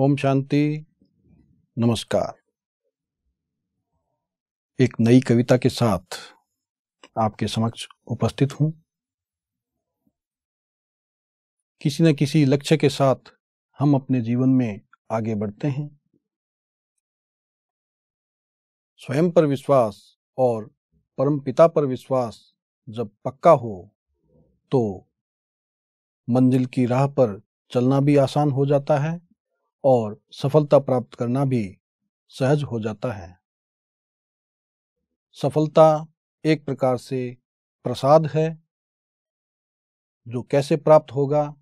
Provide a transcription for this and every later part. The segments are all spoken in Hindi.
ओम शांति नमस्कार एक नई कविता के साथ आपके समक्ष उपस्थित हूं किसी न किसी लक्ष्य के साथ हम अपने जीवन में आगे बढ़ते हैं स्वयं पर विश्वास और परम पिता पर विश्वास जब पक्का हो तो मंजिल की राह पर चलना भी आसान हो जाता है और सफलता प्राप्त करना भी सहज हो जाता है सफलता एक प्रकार से प्रसाद है जो कैसे प्राप्त होगा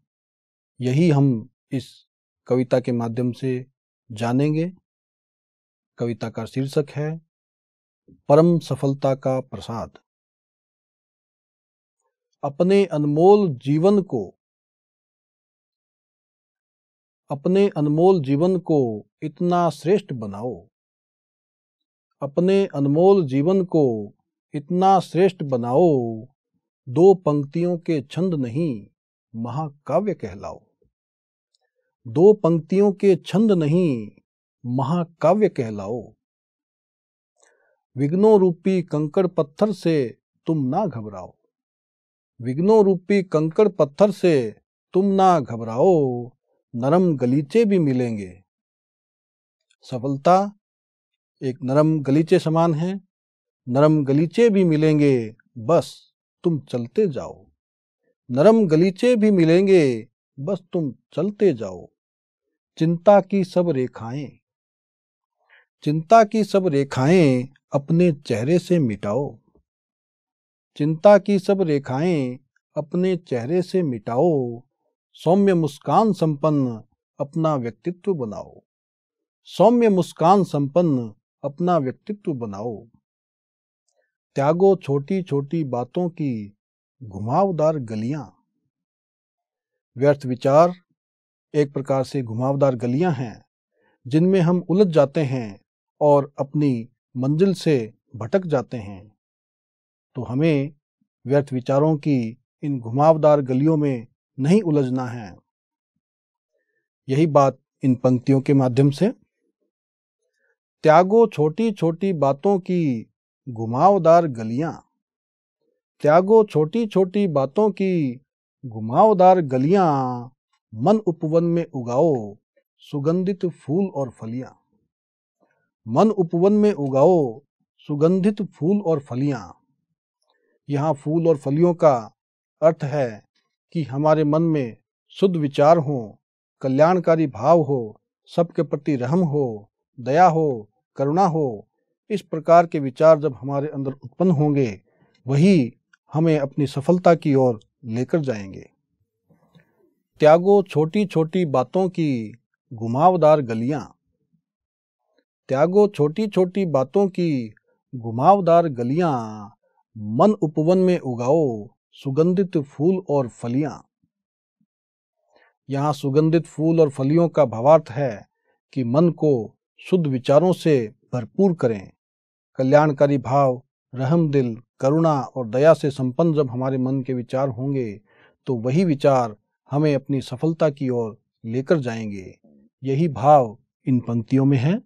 यही हम इस कविता के माध्यम से जानेंगे कविता का शीर्षक है परम सफलता का प्रसाद अपने अनमोल जीवन को अपने अनमोल जीवन को इतना श्रेष्ठ बनाओ अपने अनमोल जीवन को इतना श्रेष्ठ बनाओ दो पंक्तियों के छंद नहीं महाकाव्य कहलाओ दो पंक्तियों के छंद नहीं महाकाव्य कहलाओ विघ्नो रूपी कंकड़ पत्थर से तुम ना घबराओ विघ्नो रूपी कंकड़ पत्थर से तुम ना घबराओ नरम गलीचे भी मिलेंगे सफलता एक नरम गलीचे समान है नरम गलीचे भी मिलेंगे बस तुम चलते जाओ नरम गलीचे भी मिलेंगे बस तुम चलते जाओ चिंता की सब रेखाएं चिंता की सब रेखाएं अपने चेहरे से मिटाओ चिंता की सब रेखाएं अपने चेहरे से मिटाओ सौम्य मुस्कान संपन्न अपना व्यक्तित्व बनाओ सौम्य मुस्कान संपन्न अपना व्यक्तित्व बनाओ त्यागो छोटी छोटी बातों की घुमावदार गलियां व्यर्थ विचार एक प्रकार से घुमावदार गलियां हैं जिनमें हम उलझ जाते हैं और अपनी मंजिल से भटक जाते हैं तो हमें व्यर्थ विचारों की इन घुमावदार गलियों में नहीं उलझना है यही बात इन पंक्तियों के माध्यम से त्यागो छोटी छोटी बातों की घुमावदार गलियां त्यागो छोटी छोटी बातों की घुमावदार गलियां मन उपवन में उगाओ सुगंधित फूल और फलियां मन उपवन में उगाओ सुगंधित फूल और फलियां यहां फूल और फलियों का अर्थ है कि हमारे मन में शुद्ध विचार हो कल्याणकारी भाव हो सबके प्रति रहम हो दया हो करुणा हो इस प्रकार के विचार जब हमारे अंदर उत्पन्न होंगे वही हमें अपनी सफलता की ओर लेकर जाएंगे त्यागो छोटी छोटी बातों की घुमावदार गलियां त्यागो छोटी छोटी बातों की घुमावदार गलियां मन उपवन में उगाओ सुगंधित फूल और फलियां यहां सुगंधित फूल और फलियों का भावार्थ है कि मन को शुद्ध विचारों से भरपूर करें कल्याणकारी भाव रहम दिल करुणा और दया से संपन्न जब हमारे मन के विचार होंगे तो वही विचार हमें अपनी सफलता की ओर लेकर जाएंगे यही भाव इन पंक्तियों में है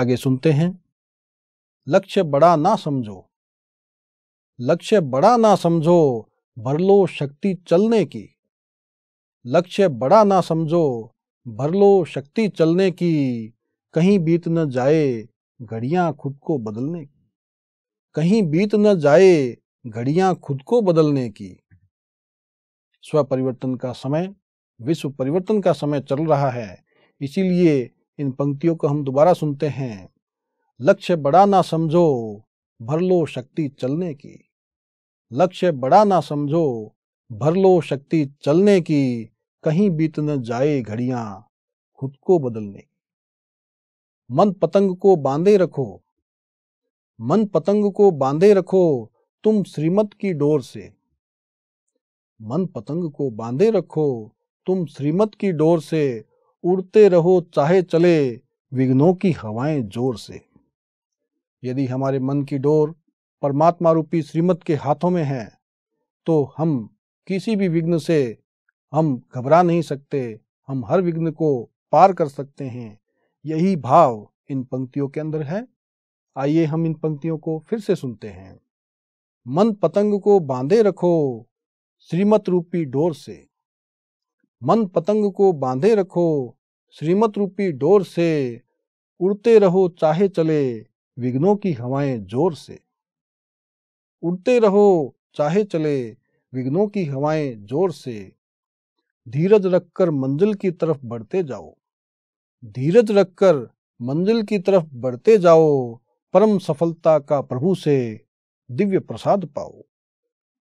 आगे सुनते हैं लक्ष्य बड़ा ना समझो लक्ष्य बड़ा ना समझो भर लो शक्ति चलने की लक्ष्य बड़ा ना समझो भर लो शक्ति चलने की कहीं बीत न जाए घड़ियां खुद को बदलने की कहीं बीत न जाए घड़ियां खुद को बदलने की स्व परिवर्तन का समय विश्व परिवर्तन का समय चल रहा है इसीलिए इन पंक्तियों को हम दोबारा सुनते हैं लक्ष्य बड़ा ना समझो भर लो शक्ति चलने की लक्ष्य बड़ा ना समझो भर लो शक्ति चलने की कहीं बीत न जाए घड़ियां खुद को बदलने मन पतंग को बांधे रखो मन पतंग को बांधे रखो तुम श्रीमत की डोर से मन पतंग को बांधे रखो तुम श्रीमत की डोर से उड़ते रहो चाहे चले विघ्नों की हवाएं जोर से यदि हमारे मन की डोर परमात्मा रूपी श्रीमत के हाथों में है तो हम किसी भी विघ्न से हम घबरा नहीं सकते हम हर विघ्न को पार कर सकते हैं यही भाव इन पंक्तियों के अंदर है आइए हम इन पंक्तियों को फिर से सुनते हैं मन पतंग को बांधे रखो श्रीमत रूपी डोर से मन पतंग को बांधे रखो श्रीमत रूपी डोर से उड़ते रहो चाहे चले विघ्नों की हवाएं जोर से उड़ते रहो चाहे चले विघ्नों की हवाएं जोर से धीरज रखकर मंजिल की तरफ बढ़ते जाओ धीरज रखकर मंजिल की तरफ बढ़ते जाओ परम सफलता का प्रभु से दिव्य प्रसाद पाओ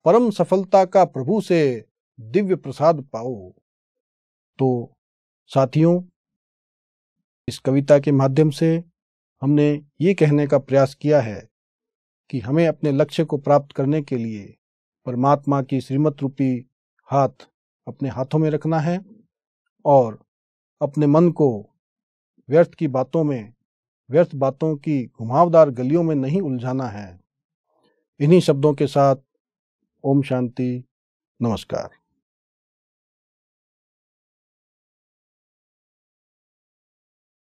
परम सफलता का प्रभु से दिव्य प्रसाद पाओ तो साथियों इस कविता के माध्यम से हमने ये कहने का प्रयास किया है कि हमें अपने लक्ष्य को प्राप्त करने के लिए परमात्मा की श्रीमत रूपी हाथ अपने हाथों में रखना है और अपने मन को व्यर्थ की बातों में व्यर्थ बातों की घुमावदार गलियों में नहीं उलझाना है इन्हीं शब्दों के साथ ओम शांति नमस्कार